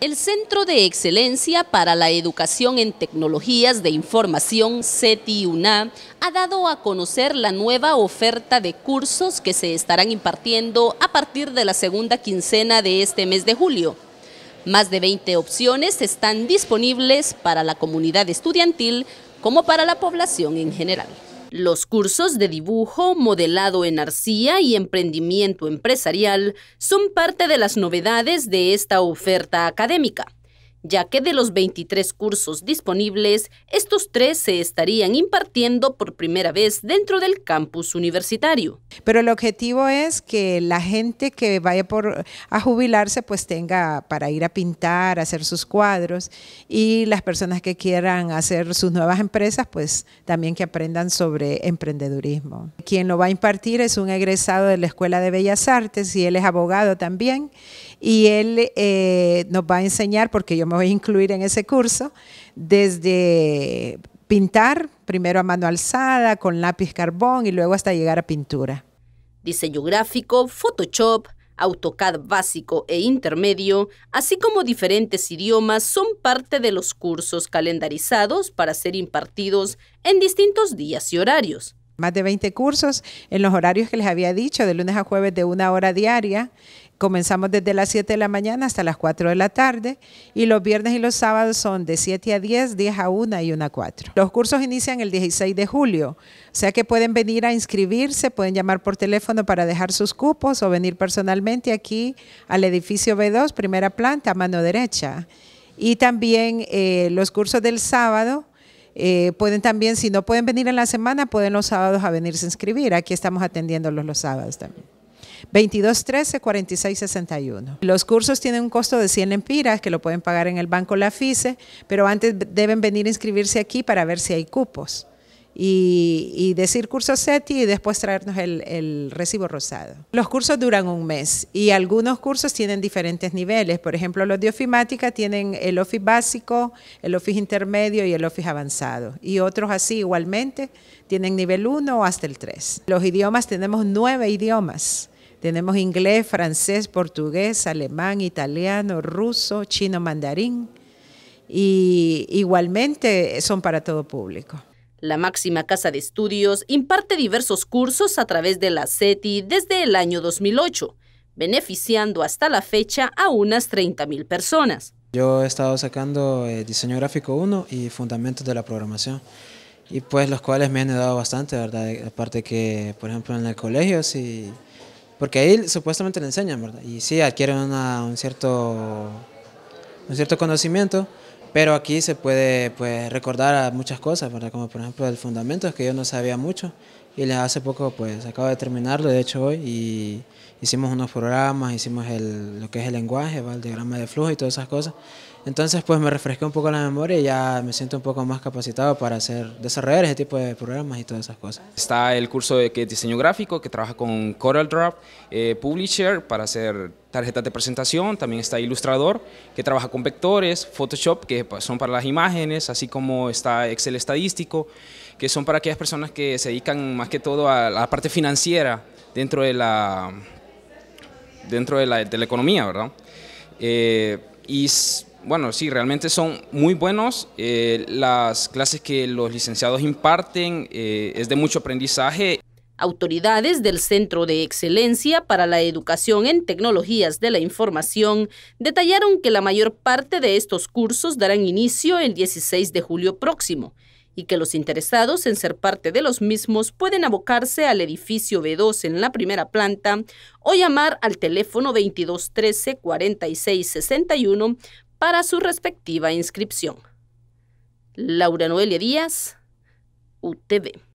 El Centro de Excelencia para la Educación en Tecnologías de Información, CETI-UNA, ha dado a conocer la nueva oferta de cursos que se estarán impartiendo a partir de la segunda quincena de este mes de julio. Más de 20 opciones están disponibles para la comunidad estudiantil como para la población en general. Los cursos de dibujo, modelado en arcilla y emprendimiento empresarial son parte de las novedades de esta oferta académica ya que de los 23 cursos disponibles, estos tres se estarían impartiendo por primera vez dentro del campus universitario. Pero el objetivo es que la gente que vaya a jubilarse pues tenga para ir a pintar, hacer sus cuadros y las personas que quieran hacer sus nuevas empresas pues también que aprendan sobre emprendedurismo. Quien lo va a impartir es un egresado de la Escuela de Bellas Artes y él es abogado también y él eh, nos va a enseñar, porque yo me voy a incluir en ese curso, desde pintar, primero a mano alzada, con lápiz carbón y luego hasta llegar a pintura. Diseño gráfico, Photoshop, AutoCAD básico e intermedio, así como diferentes idiomas, son parte de los cursos calendarizados para ser impartidos en distintos días y horarios. Más de 20 cursos en los horarios que les había dicho, de lunes a jueves de una hora diaria, Comenzamos desde las 7 de la mañana hasta las 4 de la tarde y los viernes y los sábados son de 7 a 10, 10 a 1 y 1 a 4. Los cursos inician el 16 de julio, o sea que pueden venir a inscribirse, pueden llamar por teléfono para dejar sus cupos o venir personalmente aquí al edificio B2, primera planta, mano derecha. Y también eh, los cursos del sábado. Eh, pueden también, si no pueden venir en la semana, pueden los sábados a venirse a inscribir. Aquí estamos atendiéndolos los sábados también. 2213 4661. Los cursos tienen un costo de 100 empiras que lo pueden pagar en el banco La e, pero antes deben venir a inscribirse aquí para ver si hay cupos. Y, decir curso SETI y después traernos el, el, recibo rosado. Los cursos duran un mes y algunos cursos tienen diferentes niveles. Por ejemplo, los de ofimática tienen el office básico, el office intermedio y el office avanzado. Y otros así igualmente tienen nivel 1 o hasta el 3. Los idiomas, tenemos nueve idiomas tenemos inglés, francés, portugués, alemán, italiano, ruso, chino, mandarín. Y igualmente son para todo público. La máxima casa de estudios imparte diversos cursos a través de la CETI desde el año 2008, beneficiando hasta la fecha a unas 30.000 personas. Yo he estado sacando eh, diseño gráfico 1 y fundamentos de la programación, y pues los cuales me han ayudado bastante, ¿verdad? Aparte que, por ejemplo, en el colegio, si porque ahí supuestamente le enseñan, ¿verdad? Y sí, adquieren un, cierto, un cierto conocimiento, pero aquí se puede pues, recordar a muchas cosas, ¿verdad? Como por ejemplo el fundamento, que yo no sabía mucho, y hace poco pues acabo de terminarlo, de hecho hoy, y hicimos unos programas, hicimos el, lo que es el lenguaje, el diagrama de flujo y todas esas cosas. Entonces, pues me refresqué un poco la memoria y ya me siento un poco más capacitado para hacer, desarrollar ese tipo de programas y todas esas cosas. Está el curso de que diseño gráfico que trabaja con CorelDRAW, eh, Publisher para hacer tarjetas de presentación, también está Ilustrador que trabaja con vectores, Photoshop que pues, son para las imágenes, así como está Excel estadístico que son para aquellas personas que se dedican más que todo a la parte financiera dentro de la, dentro de la, de la economía, ¿verdad? Eh, y bueno, sí, realmente son muy buenos. Eh, las clases que los licenciados imparten eh, es de mucho aprendizaje. Autoridades del Centro de Excelencia para la Educación en Tecnologías de la Información detallaron que la mayor parte de estos cursos darán inicio el 16 de julio próximo y que los interesados en ser parte de los mismos pueden abocarse al edificio B2 en la primera planta o llamar al teléfono 2213 4661 para su respectiva inscripción. Laura Noelia Díaz, UTV.